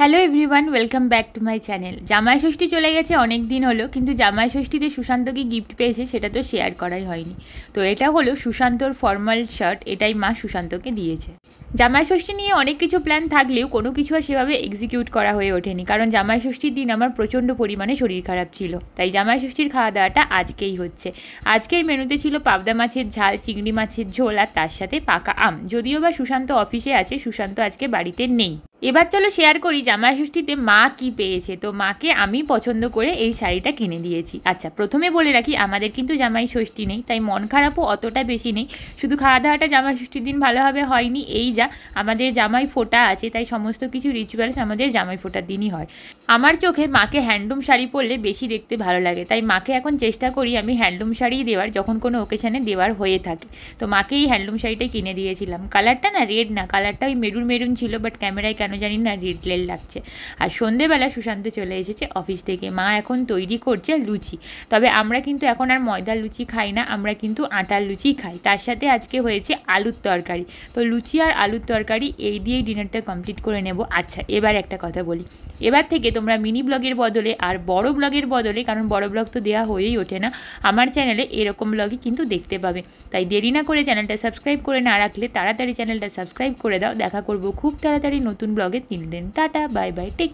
hello everyone welcome back to my channel Jamai Sasthi চলে গেছে অনেক দিন হলো কিন্তু জামাই ষষ্ঠীতে সুশান্ত কি গিফট পেয়েছে সেটা তো শেয়ার করাই হয়নি তো এটা হলো সুশান্তর ফর্মাল শার্ট এটাই মা সুশান্তকে দিয়েছে জামাই ষষ্ঠী নিয়ে অনেক কিছু প্ল্যান থাকলেও কোনো কিছু আর সেভাবে এক্সিকিউট করা হয়ে ওঠেনি কারণ জামাই ষষ্ঠীর দিন আমার প্রচণ্ড পরিমাণে শরীর খারাপ ছিল তাই জামাই ষষ্ঠীর খাওয়া দাওয়াটা আজকেই হচ্ছে আজকের মেনুতে ছিল পাবদা মাছের ঝাল চিংড়ি মাছের ঝোল আর তার সাথে পাকা আম যদিও বা সুশান্ত অফিসে আছে সুশান্ত আজকে বাড়িতে নেই এবার চলো শেয়ার করি জামাই ষষ্ঠীতে মা কি পেয়েছে তো মাকে আমি পছন্দ করে এই শাড়িটা কিনে দিয়েছি আচ্ছা প্রথমে বলে রাখি আমাদের কিন্তু জামাই ষষ্ঠী নেই তাই মন খারাপও অতটা বেশি নেই শুধু খাওয়া দাওয়াটা জামাই ষষ্ঠীর দিন ভালোভাবে হয়নি এই যা আমাদের জামাই ফোটা আছে তাই সমস্ত কিছু রিচুয়ালস আমাদের জামাই ফোটার দিনই হয় আমার চোখে মাকে হ্যান্ডলুম শাড়ি পরলে বেশি দেখতে ভালো লাগে তাই মাকে এখন চেষ্টা করি আমি হ্যান্ডলুম শাড়ি দেওয়ার যখন কোনো ওকেশানে দেওয়ার হয়ে থাকে তো মাকে এই হ্যান্ডলুম শাড়িটাই কিনে দিয়েছিলাম কালারটা না রেড না কালারটা ওই মেরুন মেরুন ছিল বাট ক্যামেরায় কেন জানি না রিটলেল লাগছে আর সন্ধেবেলা সুশান্ত চলে এসেছে অফিস থেকে মা এখন তৈরি করছে লুচি তবে আমরা কিন্তু এখন আর ময়দার লুচি খাই না আমরা কিন্তু আটার লুচি খাই তার সাথে আজকে হয়েছে আলুর তরকারি তো লুচি আর আলুর তরকারি এই দিয়েই ডিনারটা কমপ্লিট করে নেব আচ্ছা এবার একটা কথা বলি এবার থেকে তোমরা মিনি ব্লগের বদলে আর বড় ব্লগের বদলে কারণ বড় ব্লগ তো দেওয়া হয়েই ওঠে না আমার চ্যানেলে এরকম ব্লগই কিন্তু দেখতে পাবে তাই দেরি না করে চ্যানেলটা সাবস্ক্রাইব করে না রাখলে তাড়াতাড়ি চ্যানেলটা সাবস্ক্রাইব করে দাও দেখা করব খুব তাড়াতাড়ি নতুন ব্লগে তিন দিন টাটা বাই বাই টেক